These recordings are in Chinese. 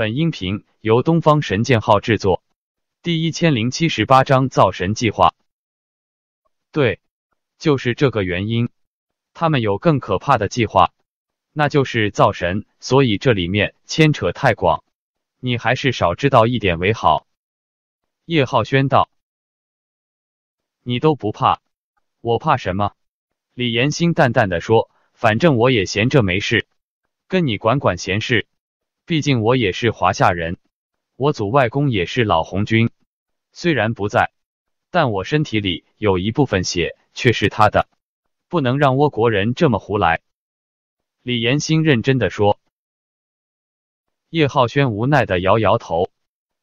本音频由东方神剑号制作，第一千零七十八章造神计划。对，就是这个原因。他们有更可怕的计划，那就是造神。所以这里面牵扯太广，你还是少知道一点为好。叶浩轩道：“你都不怕，我怕什么？”李延金淡淡的说：“反正我也闲着没事，跟你管管闲事。”毕竟我也是华夏人，我祖外公也是老红军，虽然不在，但我身体里有一部分血却是他的，不能让倭国人这么胡来。”李延兴认真的说。叶浩轩无奈的摇摇头，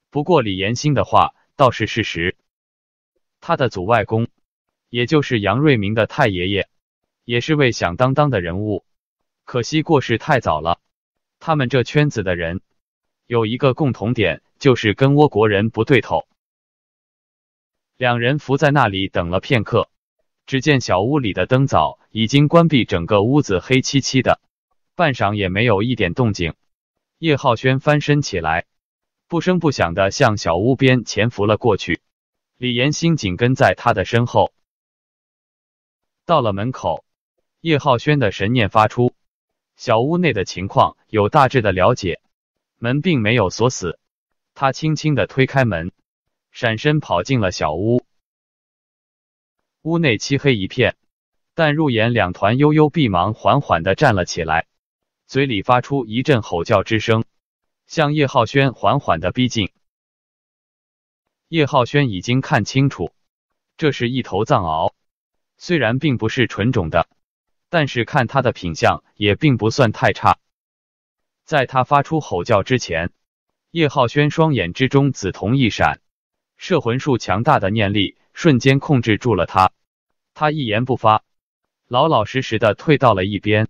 不过李延兴的话倒是事实，他的祖外公，也就是杨瑞明的太爷爷，也是位响当当的人物，可惜过世太早了。他们这圈子的人有一个共同点，就是跟倭国人不对头。两人伏在那里等了片刻，只见小屋里的灯早已经关闭，整个屋子黑漆漆的。半晌也没有一点动静。叶浩轩翻身起来，不声不响的向小屋边潜伏了过去。李延兴紧跟在他的身后。到了门口，叶浩轩的神念发出。小屋内的情况有大致的了解，门并没有锁死，他轻轻的推开门，闪身跑进了小屋。屋内漆黑一片，但入眼两团幽幽碧芒缓缓的站了起来，嘴里发出一阵吼叫之声，向叶浩轩缓缓的逼近。叶浩轩已经看清楚，这是一头藏獒，虽然并不是纯种的。但是看他的品相也并不算太差。在他发出吼叫之前，叶浩轩双眼之中紫瞳一闪，摄魂术强大的念力瞬间控制住了他。他一言不发，老老实实的退到了一边。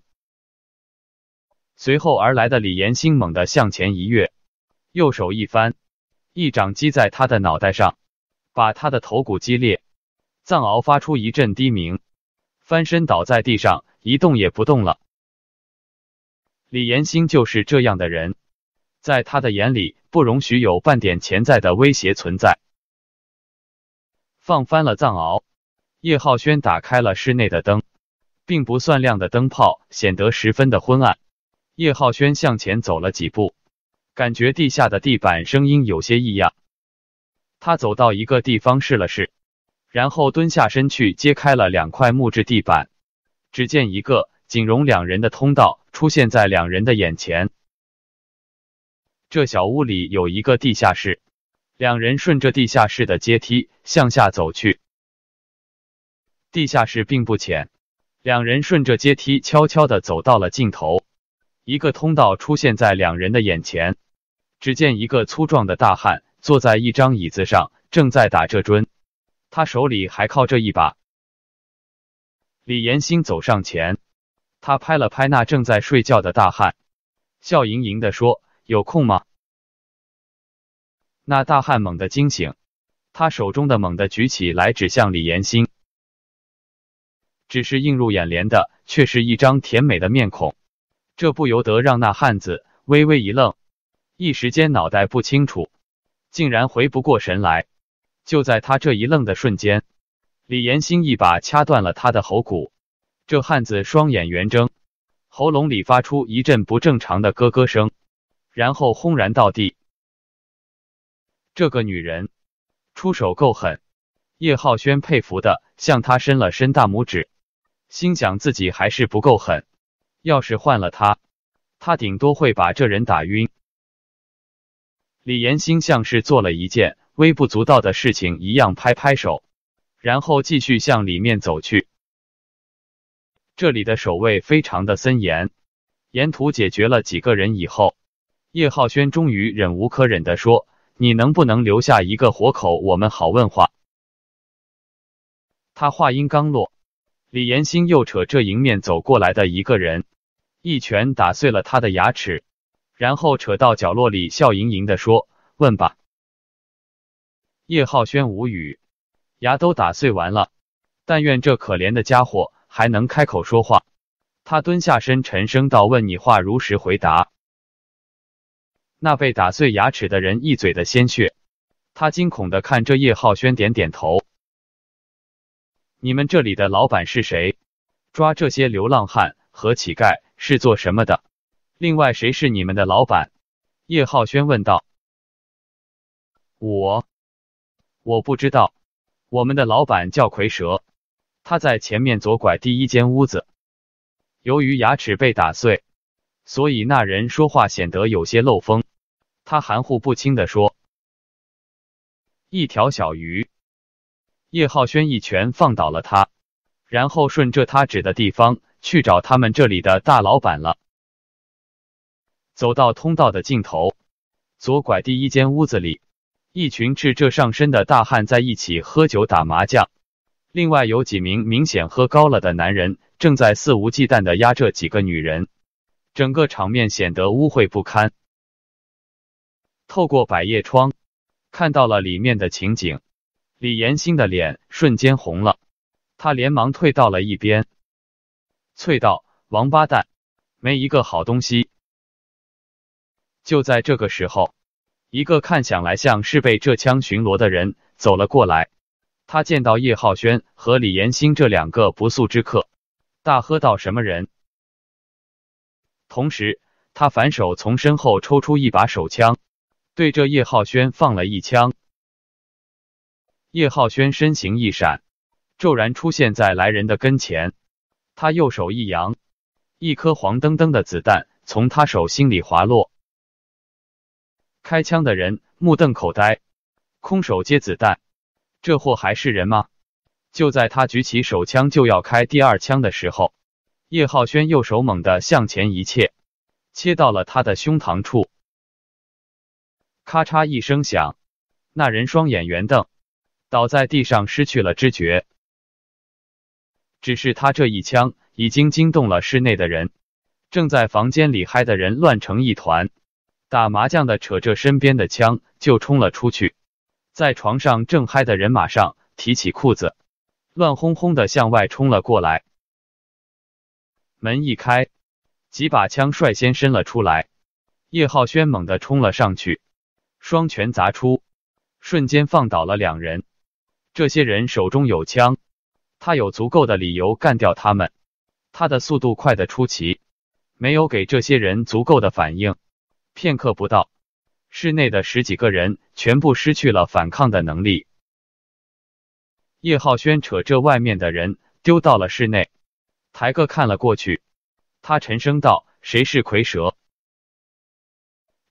随后而来的李延兴猛地向前一跃，右手一翻，一掌击在他的脑袋上，把他的头骨击裂。藏獒发出一阵低鸣。翻身倒在地上，一动也不动了。李岩新就是这样的人，在他的眼里，不容许有半点潜在的威胁存在。放翻了藏獒，叶浩轩打开了室内的灯，并不算亮的灯泡显得十分的昏暗。叶浩轩向前走了几步，感觉地下的地板声音有些异样。他走到一个地方试了试。然后蹲下身去，揭开了两块木质地板，只见一个仅容两人的通道出现在两人的眼前。这小屋里有一个地下室，两人顺着地下室的阶梯向下走去。地下室并不浅，两人顺着阶梯悄悄的走到了尽头，一个通道出现在两人的眼前。只见一个粗壮的大汉坐在一张椅子上，正在打着针。他手里还靠着一把。李延兴走上前，他拍了拍那正在睡觉的大汉，笑盈盈的说：“有空吗？”那大汉猛地惊醒，他手中的猛地举起来指向李延兴，只是映入眼帘的却是一张甜美的面孔，这不由得让那汉子微微一愣，一时间脑袋不清楚，竟然回不过神来。就在他这一愣的瞬间，李延兴一把掐断了他的喉骨，这汉子双眼圆睁，喉咙里发出一阵不正常的咯咯声，然后轰然倒地。这个女人出手够狠，叶浩轩佩服的向他伸了伸大拇指，心想自己还是不够狠，要是换了他，他顶多会把这人打晕。李延兴像是做了一件。微不足道的事情一样拍拍手，然后继续向里面走去。这里的守卫非常的森严，沿途解决了几个人以后，叶浩轩终于忍无可忍地说：“你能不能留下一个活口，我们好问话？”他话音刚落，李延兴又扯着迎面走过来的一个人，一拳打碎了他的牙齿，然后扯到角落里，笑盈盈地说：“问吧。”叶浩轩无语，牙都打碎完了，但愿这可怜的家伙还能开口说话。他蹲下身，沉声道：“问你话，如实回答。”那被打碎牙齿的人一嘴的鲜血，他惊恐的看着叶浩轩，点点头。你们这里的老板是谁？抓这些流浪汉和乞丐是做什么的？另外，谁是你们的老板？叶浩轩问道。我。我不知道，我们的老板叫蝰蛇，他在前面左拐第一间屋子。由于牙齿被打碎，所以那人说话显得有些漏风。他含糊不清的说：“一条小鱼。”叶浩轩一拳放倒了他，然后顺着他指的地方去找他们这里的大老板了。走到通道的尽头，左拐第一间屋子里。一群赤着上身的大汉在一起喝酒打麻将，另外有几名明显喝高了的男人正在肆无忌惮的压这几个女人，整个场面显得污秽不堪。透过百叶窗看到了里面的情景，李延兴的脸瞬间红了，他连忙退到了一边，啐道：“王八蛋，没一个好东西。”就在这个时候。一个看想来像是被这枪巡逻的人走了过来，他见到叶浩轩和李延兴这两个不速之客，大喝道：“什么人？”同时，他反手从身后抽出一把手枪，对着叶浩轩放了一枪。叶浩轩身形一闪，骤然出现在来人的跟前，他右手一扬，一颗黄澄澄的子弹从他手心里滑落。开枪的人目瞪口呆，空手接子弹，这货还是人吗？就在他举起手枪就要开第二枪的时候，叶浩轩右手猛地向前一切，切到了他的胸膛处，咔嚓一声响，那人双眼圆瞪，倒在地上失去了知觉。只是他这一枪已经惊动了室内的人，正在房间里嗨的人乱成一团。打麻将的扯着身边的枪就冲了出去，在床上正嗨的人马上提起裤子，乱哄哄的向外冲了过来。门一开，几把枪率先伸了出来。叶浩轩猛地冲了上去，双拳砸出，瞬间放倒了两人。这些人手中有枪，他有足够的理由干掉他们。他的速度快得出奇，没有给这些人足够的反应。片刻不到，室内的十几个人全部失去了反抗的能力。叶浩轩扯着外面的人丢到了室内，抬个看了过去，他沉声道：“谁是蝰蛇？”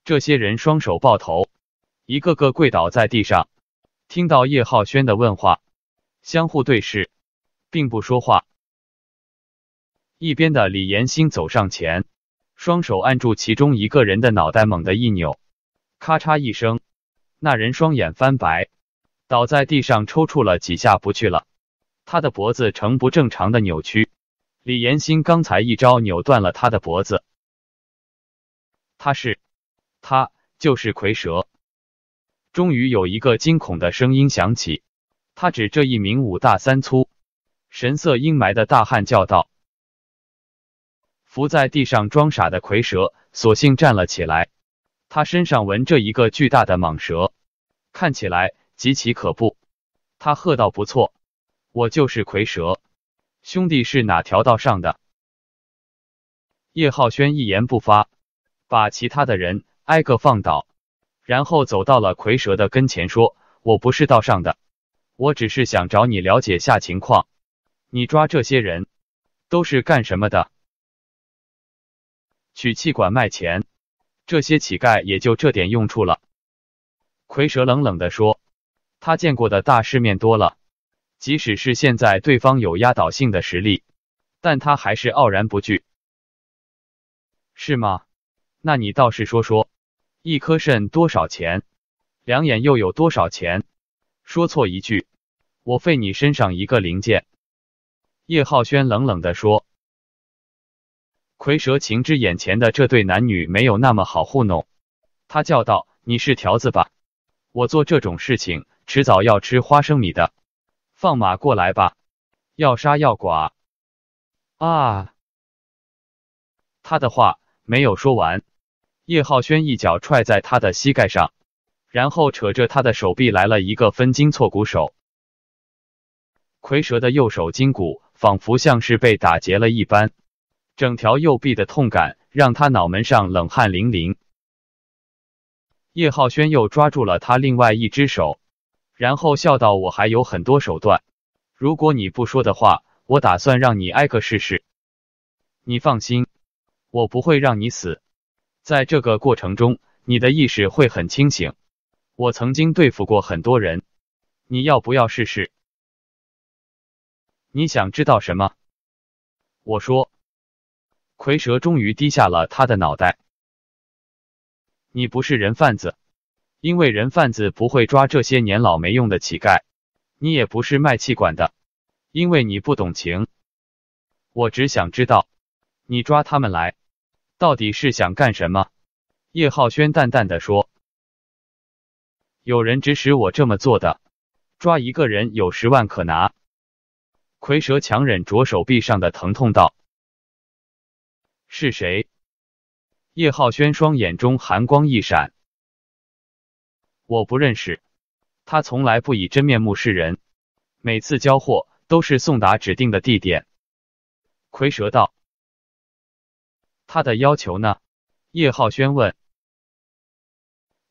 这些人双手抱头，一个个跪倒在地上，听到叶浩轩的问话，相互对视，并不说话。一边的李延兴走上前。双手按住其中一个人的脑袋，猛地一扭，咔嚓一声，那人双眼翻白，倒在地上抽搐了几下不去了。他的脖子呈不正常的扭曲。李岩新刚才一招扭断了他的脖子。他是，他就是蝰蛇。终于有一个惊恐的声音响起，他指这一名五大三粗、神色阴霾的大汉叫道。伏在地上装傻的蝰蛇，索性站了起来。他身上纹着一个巨大的蟒蛇，看起来极其可怖。他喝道：“不错，我就是蝰蛇，兄弟是哪条道上的？”叶浩轩一言不发，把其他的人挨个放倒，然后走到了蝰蛇的跟前，说：“我不是道上的，我只是想找你了解下情况。你抓这些人，都是干什么的？”取气管卖钱，这些乞丐也就这点用处了。蝰蛇冷冷地说：“他见过的大世面多了，即使是现在对方有压倒性的实力，但他还是傲然不惧。是吗？那你倒是说说，一颗肾多少钱？两眼又有多少钱？说错一句，我废你身上一个零件。”叶浩轩冷冷地说。蝰蛇情知眼前的这对男女没有那么好糊弄，他叫道：“你是条子吧？我做这种事情迟早要吃花生米的，放马过来吧！要杀要剐！”啊！他的话没有说完，叶浩轩一脚踹在他的膝盖上，然后扯着他的手臂来了一个分筋错骨手。蝰蛇的右手筋骨仿佛像是被打结了一般。整条右臂的痛感让他脑门上冷汗淋淋。叶浩轩又抓住了他另外一只手，然后笑道：“我还有很多手段，如果你不说的话，我打算让你挨个试试。你放心，我不会让你死。在这个过程中，你的意识会很清醒。我曾经对付过很多人，你要不要试试？你想知道什么？我说。”蝰蛇终于低下了他的脑袋。你不是人贩子，因为人贩子不会抓这些年老没用的乞丐。你也不是卖气管的，因为你不懂情。我只想知道，你抓他们来，到底是想干什么？叶浩轩淡淡的说。有人指使我这么做的，抓一个人有十万可拿。蝰蛇强忍着手臂上的疼痛道。是谁？叶浩轩双眼中寒光一闪。我不认识，他从来不以真面目示人，每次交货都是送达指定的地点。蝰蛇道。他的要求呢？叶浩轩问。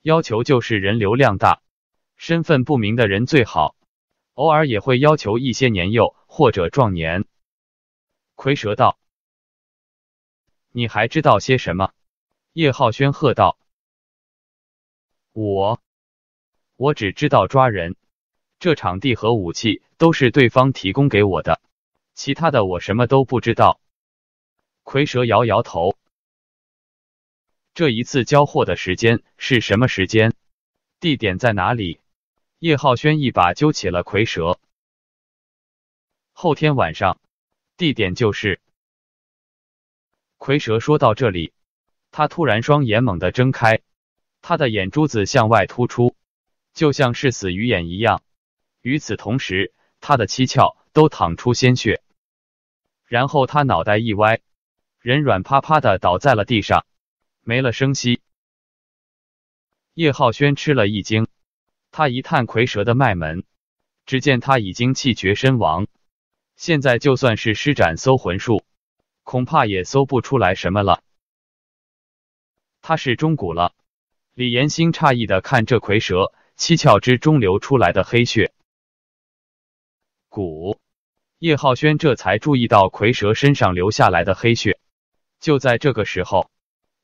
要求就是人流量大，身份不明的人最好，偶尔也会要求一些年幼或者壮年。蝰蛇道。你还知道些什么？叶浩轩喝道：“我，我只知道抓人。这场地和武器都是对方提供给我的，其他的我什么都不知道。”蝰蛇摇摇头。这一次交货的时间是什么时间？地点在哪里？叶浩轩一把揪起了蝰蛇。后天晚上，地点就是。蝰蛇说到这里，他突然双眼猛地睁开，他的眼珠子向外突出，就像是死鱼眼一样。与此同时，他的七窍都淌出鲜血，然后他脑袋一歪，人软趴趴的倒在了地上，没了声息。叶浩轩吃了一惊，他一探蝰蛇的脉门，只见他已经气绝身亡。现在就算是施展搜魂术。恐怕也搜不出来什么了。他是中蛊了。李延兴诧异的看这蝰蛇七窍之中流出来的黑血。蛊，叶浩轩这才注意到蝰蛇身上流下来的黑血。就在这个时候，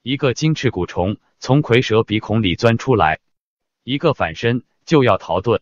一个金翅蛊虫从蝰蛇鼻孔里钻出来，一个反身就要逃遁。